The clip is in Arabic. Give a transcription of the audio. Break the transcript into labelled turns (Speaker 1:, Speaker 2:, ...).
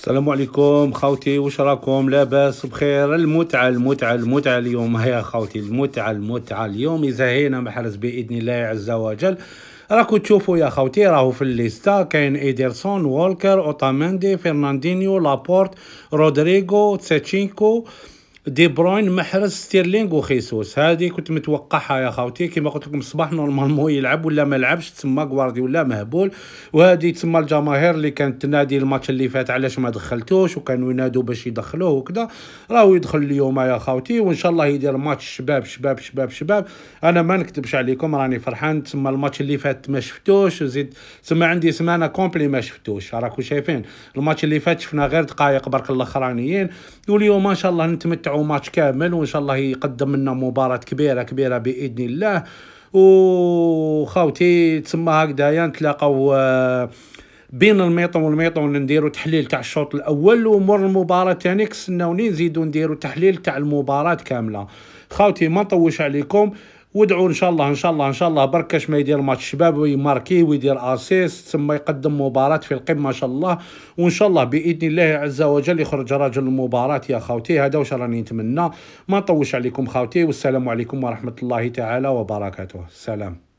Speaker 1: السلام عليكم خاوتي واش راكم لاباس بخير المتعة المتعة المتعة اليوم هيا خاوتي المتعة المتعة اليوم اذا هينا محرز بإذن الله عز وجل راكو تشوفوا يا خاوتي راهو في الليستا كاين ايدرسون وولكر اوتاماندي فرناندينيو لابورت رودريغو تساتشينكو دي بروين محرز ستيرلينغ وخيسوس هذه كنت متوقعها يا خاوتي كما قلت لكم الصباح نورمالمون يلعب ولا ما لعبش تسمى غوارديولا مهبول وهذه تسمى الجماهير اللي كانت تنادي الماتش اللي فات علاش ما دخلتوش وكانوا ينادوا باش يدخلوه وكذا راهو يدخل اليوم يا خاوتي وان شاء الله يدير ماتش شباب شباب شباب شباب انا ما نكتبش عليكم راني فرحان تسمى الماتش اللي فات ما شفتوش وزيد تسمى عندي سمانه كومبلي ما شفتوش راكم شايفين الماتش اللي فات شفنا غير دقائق برك الاخرانيين واليوم ان شاء الله نتمتعوا نتاعو ماتش كامل وان شاء الله يقدم لنا مباراه كبيره كبيره باذن الله وخاوتي تسمى هكذايا نتلاقاو آه، بين الميطون والميطون نديرو تحليل تاع الشوط الاول ومر المباراه ثاني كسناوني نزيدو نديرو تحليل تاع المباراه كامله خاوتي ما نطوش عليكم وادعوا ان شاء الله ان شاء الله ان شاء الله بركش ما يدير ماتش شباب ويماركي ويدير اسيس ثم يقدم مباراه في القمه ان شاء الله وان شاء الله باذن الله عز وجل يخرج رجل المباراه يا خوتي هذا واش راني نتمنى ما نطوش عليكم خوتي والسلام عليكم ورحمه الله تعالى وبركاته سلام